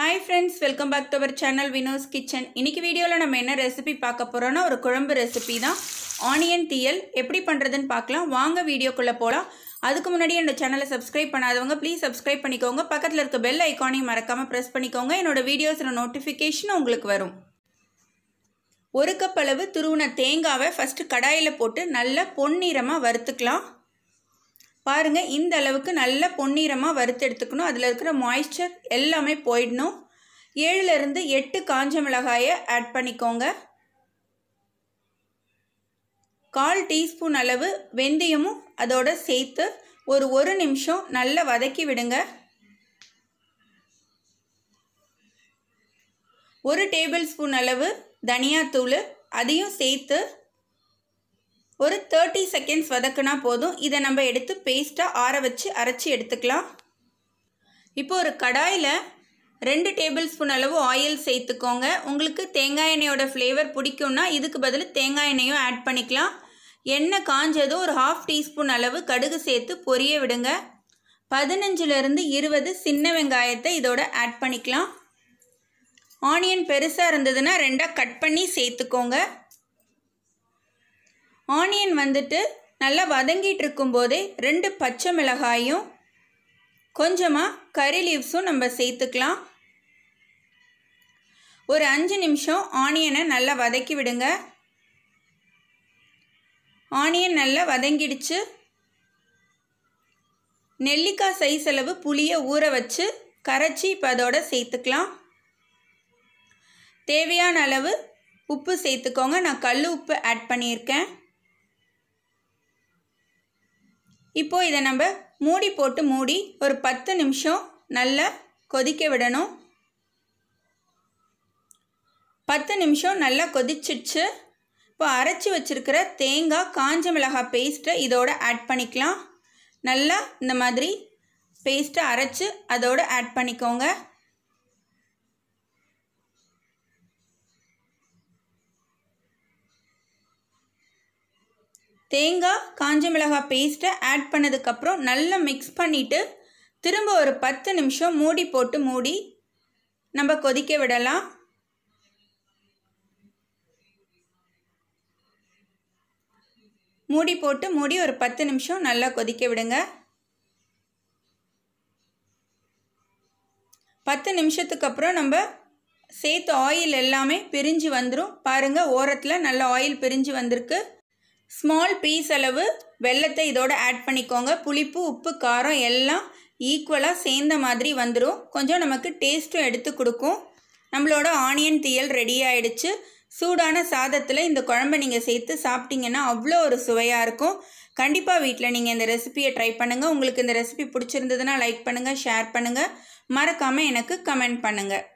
hi friends welcome back to our channel Vino's kitchen இன்றைக்கி வீடியோவில் நம்ம என்ன ரெசிபி பார்க்க போகிறோன்னா ஒரு குழம்பு ரெசிபி தான் ஆனியன் தீயல் எப்படி பண்ணுறதுன்னு பார்க்கலாம் வாங்க வீடியோக்குள்ளே போகலாம் அதுக்கு முன்னாடி என்னோடய சேனலை சப்ஸ்கிரைப் பண்ணாதவங்க ப்ளீஸ் சப்ஸ்கிரைப் பண்ணிக்கோங்க பக்கத்தில் இருக்க பெல் ஐக்கானையும் மறக்காமல் ப்ரெஸ் பண்ணிக்கோங்க என்னோடய வீடியோஸில் நோட்டிஃபிகேஷன் உங்களுக்கு வரும் ஒரு கப் அளவு துருவின தேங்காவை ஃபஸ்ட்டு கடாயில் போட்டு நல்லா பொன்னிறமாக வறுத்துக்கலாம் பாருங்கள் இந்த அளவுக்கு நல்ல பொன்னிறமாக வறுத்தெடுத்துக்கணும் அதில் இருக்கிற மாய்ஸ்சர் எல்லாமே போயிடணும் ஏழுலேருந்து எட்டு காஞ்ச மிளகாயை ஆட் பண்ணிக்கோங்க கால் டீஸ்பூன் அளவு வெந்தயமும் அதோட சேர்த்து ஒரு ஒரு நிமிஷம் நல்லா வதக்கி விடுங்க ஒரு டேபிள் ஸ்பூன் அளவு தனியாத்தூள் அதையும் சேர்த்து ஒரு தேர்ட்டி செகண்ட்ஸ் வதக்குனா போதும் இதை நம்ம எடுத்து பேஸ்ட்டாக ஆற வச்சு அரைச்சி எடுத்துக்கலாம் இப்போ ஒரு கடாயில் ரெண்டு டேபிள் ஸ்பூன் அளவு ஆயில் சேர்த்துக்கோங்க உங்களுக்கு தேங்காய் எண்ணெயோட ஃப்ளேவர் பிடிக்கும்னா இதுக்கு பதில் தேங்காய் எண்ணெயும் ஆட் பண்ணிக்கலாம் எண்ணெய் காஞ்சதும் ஒரு ஹாஃப் டீஸ்பூன் அளவு கடுகு சேர்த்து பொரிய விடுங்க பதினஞ்சுலேருந்து இருபது சின்ன வெங்காயத்தை இதோட ஆட் பண்ணிக்கலாம் ஆனியன் பெருசாக இருந்ததுன்னா ரெண்டாக கட் பண்ணி சேர்த்துக்கோங்க ஆனியன் வந்துட்டு நல்லா வதங்கிட்டு இருக்கும்போதே ரெண்டு பச்சை மிளகாயும் கொஞ்சமாக கறி லீவ்ஸும் நம்ம சேர்த்துக்கலாம் ஒரு அஞ்சு நிமிஷம் ஆனியனை நல்லா வதக்கி விடுங்க ஆனியன் நல்லா வதங்கிடுச்சு நெல்லிக்காய் சைஸ் அளவு புளியை ஊற வச்சு கரைச்சி இப்போ அதோட சேர்த்துக்கலாம் தேவையான அளவு உப்பு சேர்த்துக்கோங்க நான் கல் உப்பு ஆட் பண்ணியிருக்கேன் இப்போது இதை நம்ம மூடி போட்டு மூடி ஒரு பத்து நிமிஷம் நல்லா கொதிக்க விடணும் பத்து நிமிஷம் நல்லா கொதிச்சிடுச்சு இப்போ அரைச்சி வச்சுருக்கிற தேங்காய் காஞ்ச மிளகாய் பேஸ்ட்டை இதோடு ஆட் பண்ணிக்கலாம் நல்லா இந்த மாதிரி பேஸ்ட்டை அரைச்சி அதோடு ஆட் பண்ணிக்கோங்க தேங்காய் காஞ்ச மிளகாய் பேஸ்ட்டை ஆட் பண்ணதுக்கப்புறம் நல்லா மிக்ஸ் பண்ணிவிட்டு திரும்ப ஒரு பத்து நிமிஷம் மூடி போட்டு மூடி நம்ம கொதிக்க விடலாம் மூடி போட்டு மூடி ஒரு பத்து நிமிஷம் நல்லா கொதிக்க விடுங்க பத்து நிமிஷத்துக்கு அப்புறம் நம்ம சேர்த்து ஆயில் எல்லாமே பிரிஞ்சு வந்துடும் பாருங்கள் ஓரத்தில் நல்லா ஆயில் பிரிஞ்சு வந்திருக்கு ஸ்மால் பீஸ் அளவு வெள்ளத்தை இதோட ஆட் பண்ணிக்கோங்க புளிப்பு உப்பு காரம் எல்லாம் ஈக்குவலாக சேர்ந்த மாதிரி வந்துடும் கொஞ்சம் நமக்கு டேஸ்ட்டும் எடுத்து கொடுக்கும் நம்மளோட ஆனியன் தீயல் ரெடி ஆயிடுச்சு சூடான சாதத்தில் இந்த குழம்பை நீங்கள் சேர்த்து சாப்பிட்டீங்கன்னா அவ்வளோ ஒரு சுவையாக இருக்கும் கண்டிப்பாக வீட்டில் நீங்கள் இந்த ரெசிபியை ட்ரை பண்ணுங்கள் உங்களுக்கு இந்த ரெசிபி பிடிச்சிருந்ததுன்னா லைக் பண்ணுங்கள் ஷேர் பண்ணுங்கள் மறக்காமல் எனக்கு கமெண்ட் பண்ணுங்கள்